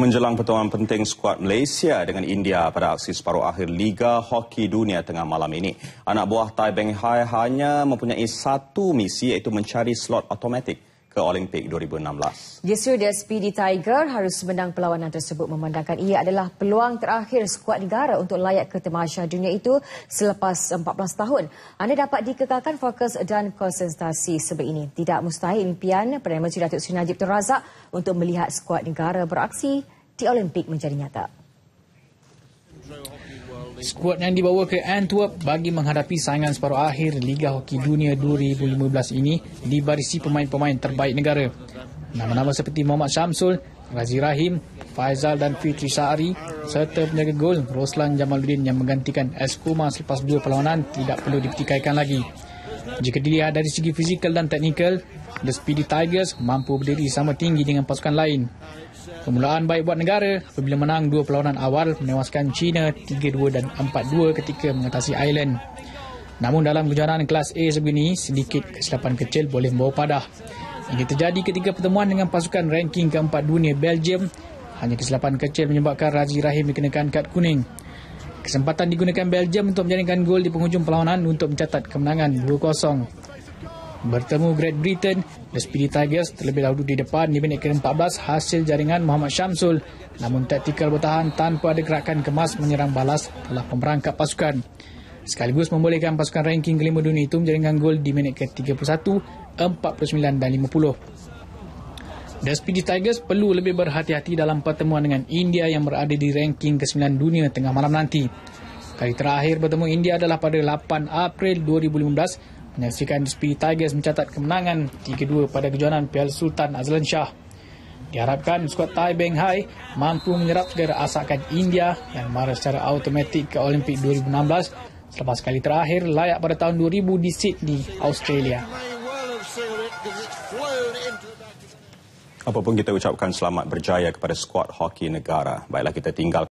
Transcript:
Menjelang pertemuan penting skuad Malaysia dengan India pada aksi separuh akhir Liga Hoki Dunia tengah malam ini, anak buah Tai Beng Hai hanya mempunyai satu misi iaitu mencari slot automatik ke Olimpik 2016. Yesu the Speedy Tiger harus menang perlawanan tersebut memandangkan ia adalah peluang terakhir skuad negara untuk layak ke temasya dunia itu selepas 14 tahun. Anda dapat dikekalkan fokus dan konsentrasi sebab ini. Tidak mustahil impian Perdana Menteri Datuk Seri Najib Terazak untuk melihat skuad negara beraksi di Olimpik menjadi nyata. Skuad yang dibawa ke Antwerp bagi menghadapi saingan separuh akhir Liga Hoki Dunia 2015 ini dibarisi pemain-pemain terbaik negara. Nama-nama seperti Muhammad Syamsul, Razi Rahim, Faizal dan Fitri Sa'ari serta penjaga gol Roslan Jamaluddin yang menggantikan Eskuma selepas dua perlawanan tidak perlu dipertikaikan lagi. Jika dilihat dari segi fizikal dan teknikal, The Speedy Tigers mampu berdiri sama tinggi dengan pasukan lain. Permulaan baik buat negara apabila menang dua perlawanan awal menewaskan China 3-2 dan 4-2 ketika mengatasi Ireland. Namun dalam kejuaraan kelas A sebegini, sedikit kesilapan kecil boleh membawa padah. Ini terjadi ketika pertemuan dengan pasukan ranking keempat dunia Belgium. Hanya kesilapan kecil menyebabkan Razi Rahim dikenakan kad kuning. Kesempatan digunakan Belgium untuk menjaringkan gol di penghujung perlawanan untuk mencatat kemenangan 2-0. Bertemu Great Britain, The Speedy Tigers terlebih dahulu di depan di minit ke-14 hasil jaringan Muhammad Syamsul. Namun taktikal bertahan tanpa ada gerakan kemas menyerang balas telah pemerangkap pasukan. Sekaligus membolehkan pasukan ranking kelima dunia itu menjaringkan gol di minit ke-31, 49 dan 50. The Speedy Tigers perlu lebih berhati-hati dalam pertemuan dengan India yang berada di ranking ke-9 dunia tengah malam nanti. Kali terakhir bertemu India adalah pada 8 April 2015 menyaksikan The Speedy Tigers mencatat kemenangan 3-2 pada kejuanan Piala Sultan Azlan Shah. Diharapkan skuad Thai beng Hai mampu menyerap segera asakan India yang marah secara automatik ke Olimpik 2016 selepas kali terakhir layak pada tahun 2000 di Sydney, Australia. Apapun kita ucapkan selamat berjaya kepada skuad hoki negara. Baiklah kita tinggal.